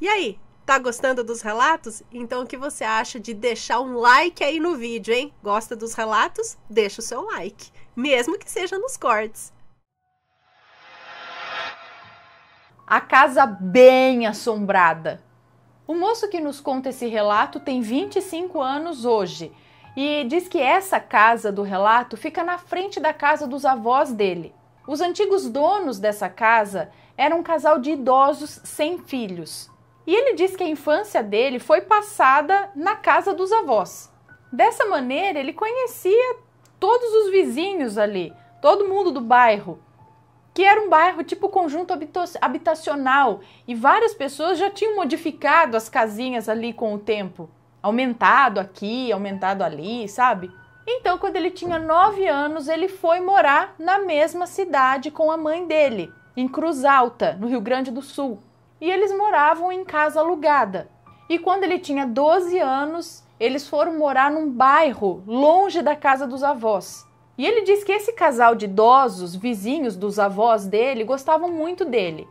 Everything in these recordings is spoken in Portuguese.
E aí, tá gostando dos relatos? Então o que você acha de deixar um like aí no vídeo, hein? Gosta dos relatos? Deixa o seu like, mesmo que seja nos cortes. A casa bem assombrada. O moço que nos conta esse relato tem 25 anos hoje e diz que essa casa do relato fica na frente da casa dos avós dele. Os antigos donos dessa casa eram um casal de idosos sem filhos. E ele diz que a infância dele foi passada na casa dos avós. Dessa maneira, ele conhecia todos os vizinhos ali, todo mundo do bairro, que era um bairro tipo conjunto habitacional e várias pessoas já tinham modificado as casinhas ali com o tempo, aumentado aqui, aumentado ali, sabe? Então, quando ele tinha nove anos, ele foi morar na mesma cidade com a mãe dele, em Cruz Alta, no Rio Grande do Sul e eles moravam em casa alugada. E quando ele tinha 12 anos, eles foram morar num bairro longe da casa dos avós. E ele diz que esse casal de idosos, vizinhos dos avós dele, gostavam muito dele.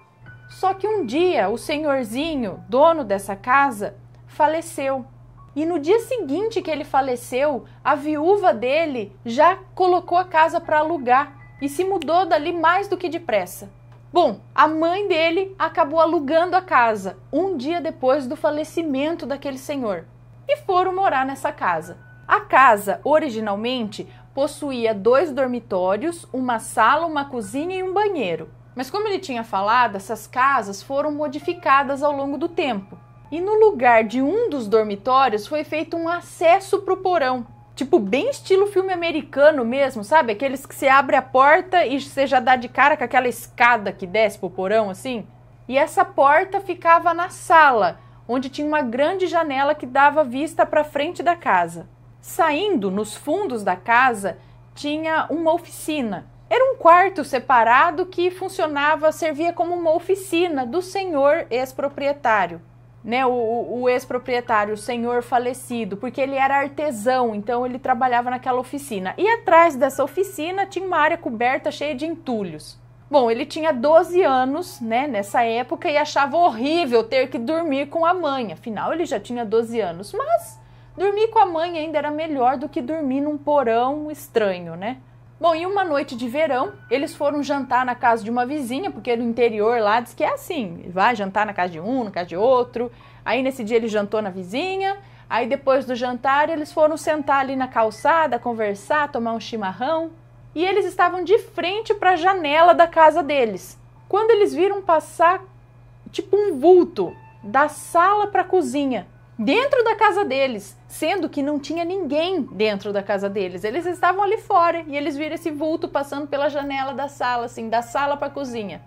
Só que um dia o senhorzinho, dono dessa casa, faleceu. E no dia seguinte que ele faleceu, a viúva dele já colocou a casa para alugar e se mudou dali mais do que depressa. Bom, a mãe dele acabou alugando a casa um dia depois do falecimento daquele senhor e foram morar nessa casa. A casa originalmente possuía dois dormitórios, uma sala, uma cozinha e um banheiro. Mas como ele tinha falado, essas casas foram modificadas ao longo do tempo. E no lugar de um dos dormitórios foi feito um acesso para o porão, Tipo, bem estilo filme americano mesmo, sabe? Aqueles que você abre a porta e você já dá de cara com aquela escada que desce pro porão, assim. E essa porta ficava na sala, onde tinha uma grande janela que dava vista para frente da casa. Saindo, nos fundos da casa, tinha uma oficina. Era um quarto separado que funcionava, servia como uma oficina do senhor ex-proprietário né, o, o ex-proprietário, o senhor falecido, porque ele era artesão, então ele trabalhava naquela oficina. E atrás dessa oficina tinha uma área coberta cheia de entulhos. Bom, ele tinha 12 anos, né, nessa época e achava horrível ter que dormir com a mãe. Afinal, ele já tinha 12 anos, mas dormir com a mãe ainda era melhor do que dormir num porão estranho, né? Bom, e uma noite de verão, eles foram jantar na casa de uma vizinha, porque no interior lá diz que é assim: vai jantar na casa de um, na casa de outro. Aí nesse dia ele jantou na vizinha. Aí depois do jantar, eles foram sentar ali na calçada, conversar, tomar um chimarrão. E eles estavam de frente para a janela da casa deles. Quando eles viram passar tipo um vulto da sala para a cozinha dentro da casa deles, sendo que não tinha ninguém dentro da casa deles. Eles estavam ali fora e eles viram esse vulto passando pela janela da sala, assim, da sala para a cozinha.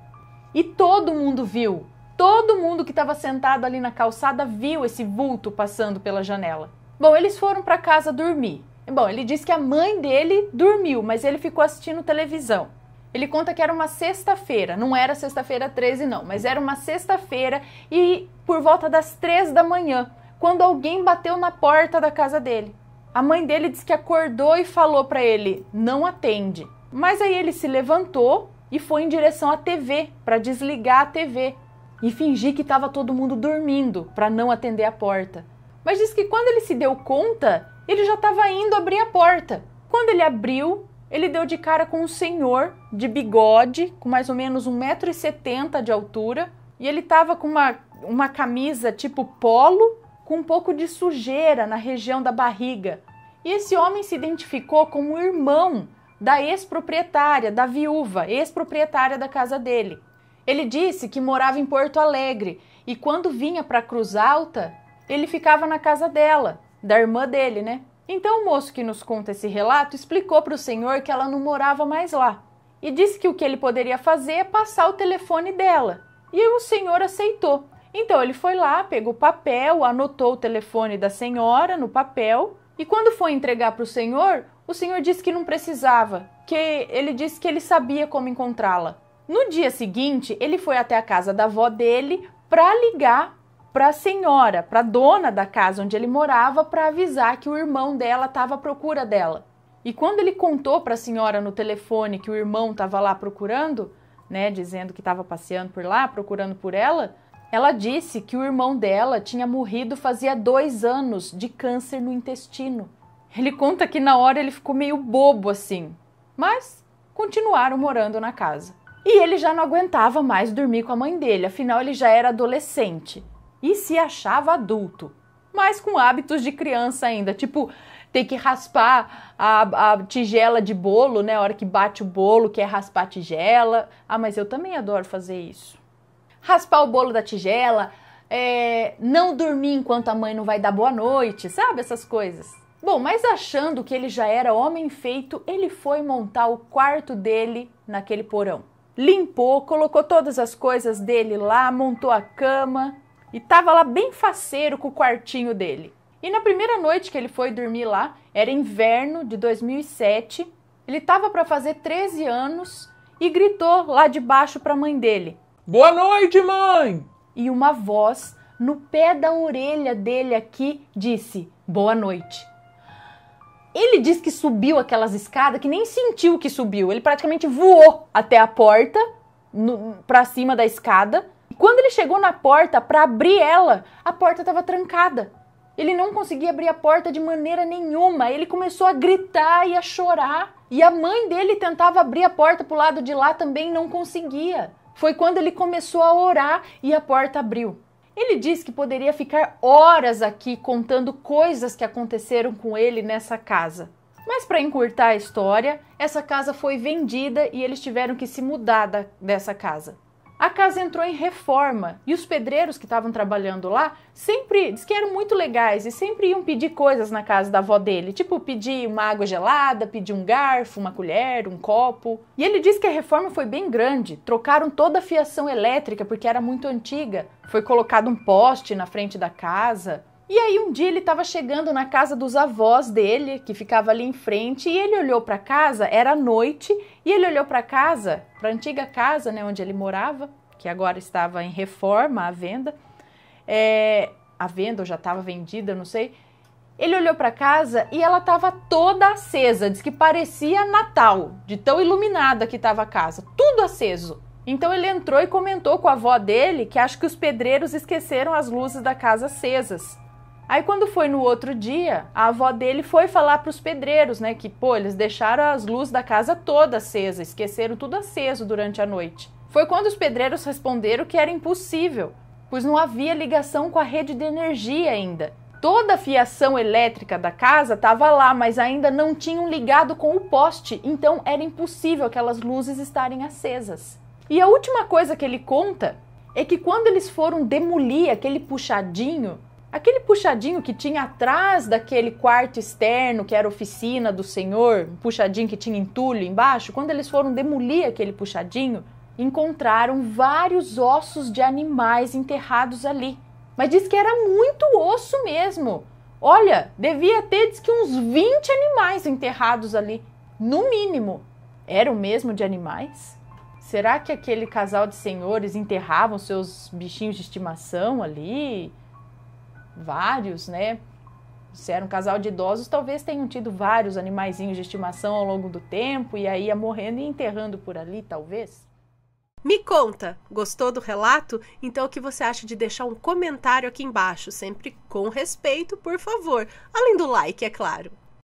E todo mundo viu. Todo mundo que estava sentado ali na calçada viu esse vulto passando pela janela. Bom, eles foram para casa dormir. Bom, ele diz que a mãe dele dormiu, mas ele ficou assistindo televisão. Ele conta que era uma sexta-feira, não era sexta-feira 13, não, mas era uma sexta-feira e por volta das três da manhã quando alguém bateu na porta da casa dele. A mãe dele disse que acordou e falou para ele: "Não atende". Mas aí ele se levantou e foi em direção à TV para desligar a TV e fingir que estava todo mundo dormindo para não atender a porta. Mas diz que quando ele se deu conta, ele já estava indo abrir a porta. Quando ele abriu, ele deu de cara com um senhor de bigode, com mais ou menos 1,70m de altura, e ele estava com uma, uma camisa tipo polo com um pouco de sujeira na região da barriga. E esse homem se identificou como irmão da ex-proprietária, da viúva, ex-proprietária da casa dele. Ele disse que morava em Porto Alegre e quando vinha para Cruz Alta, ele ficava na casa dela, da irmã dele, né? Então o moço que nos conta esse relato explicou para o senhor que ela não morava mais lá e disse que o que ele poderia fazer é passar o telefone dela. E o senhor aceitou. Então ele foi lá, pegou o papel, anotou o telefone da senhora no papel e quando foi entregar para o senhor, o senhor disse que não precisava, que ele disse que ele sabia como encontrá-la. No dia seguinte, ele foi até a casa da avó dele para ligar para a senhora, para a dona da casa onde ele morava, para avisar que o irmão dela estava à procura dela. E quando ele contou para a senhora no telefone que o irmão estava lá procurando, né, dizendo que estava passeando por lá, procurando por ela, ela disse que o irmão dela tinha morrido fazia dois anos de câncer no intestino. Ele conta que na hora ele ficou meio bobo assim, mas continuaram morando na casa. E ele já não aguentava mais dormir com a mãe dele, afinal ele já era adolescente e se achava adulto, mas com hábitos de criança ainda, tipo ter que raspar a, a, tigela de bolo, né? A hora que bate o bolo, quer raspar a tigela. Ah, mas eu também adoro fazer isso raspar o bolo da tigela, é, não dormir enquanto a mãe não vai dar boa noite, sabe? Essas coisas. Bom, mas achando que ele já era homem feito, ele foi montar o quarto dele naquele porão. Limpou, colocou todas as coisas dele lá, montou a cama e tava lá bem faceiro com o quartinho dele. E na primeira noite que ele foi dormir lá, era inverno de 2007, ele tava para fazer 13 anos e gritou lá de baixo para a mãe dele: Boa noite, mãe! E uma voz no pé da orelha dele aqui disse: Boa noite. Ele diz que subiu aquelas escadas que nem sentiu que subiu. Ele praticamente voou até a porta, para cima da escada. E quando ele chegou na porta para abrir ela, a porta estava trancada. Ele não conseguia abrir a porta de maneira nenhuma. Ele começou a gritar e a chorar. E a mãe dele tentava abrir a porta pro lado de lá também não conseguia. Foi quando ele começou a orar e a porta abriu. Ele disse que poderia ficar horas aqui contando coisas que aconteceram com ele nessa casa. Mas para encurtar a história, essa casa foi vendida e eles tiveram que se mudar da, dessa casa a casa entrou em reforma e os pedreiros que estavam trabalhando lá sempre diz que eram muito legais e sempre iam pedir coisas na casa da avó dele, tipo pedir uma água gelada, pedir um garfo, uma colher, um copo. E ele diz que a reforma foi bem grande, trocaram toda a fiação elétrica porque era muito antiga, foi colocado um poste na frente da casa, e aí um dia ele estava chegando na casa dos avós dele, que ficava ali em frente, e ele olhou para casa, era noite, e ele olhou para casa, para a antiga casa, né, onde ele morava, que agora estava em reforma, à venda. É, à venda ou já estava vendida, não sei. Ele olhou para casa e ela estava toda acesa, diz que parecia Natal, de tão iluminada que estava a casa, tudo aceso. Então ele entrou e comentou com a avó dele que acho que os pedreiros esqueceram as luzes da casa acesas. Aí quando foi no outro dia, a avó dele foi falar para os pedreiros, né, que pô, eles deixaram as luzes da casa toda acesa, esqueceram tudo aceso durante a noite. Foi quando os pedreiros responderam que era impossível, pois não havia ligação com a rede de energia ainda. Toda a fiação elétrica da casa estava lá, mas ainda não tinham ligado com o poste, então era impossível aquelas luzes estarem acesas. E a última coisa que ele conta é que quando eles foram demolir aquele puxadinho, Aquele puxadinho que tinha atrás daquele quarto externo, que era oficina do senhor, um puxadinho que tinha entulho embaixo, quando eles foram demolir aquele puxadinho, encontraram vários ossos de animais enterrados ali. Mas diz que era muito osso mesmo. Olha, devia ter diz que uns 20 animais enterrados ali, no mínimo. Era o mesmo de animais? Será que aquele casal de senhores enterravam seus bichinhos de estimação ali? vários, né? Se era um casal de idosos, talvez tenham tido vários animaizinhos de estimação ao longo do tempo e aí ia morrendo e enterrando por ali, talvez. Me conta, gostou do relato? Então o que você acha de deixar um comentário aqui embaixo, sempre com respeito, por favor, além do like, é claro.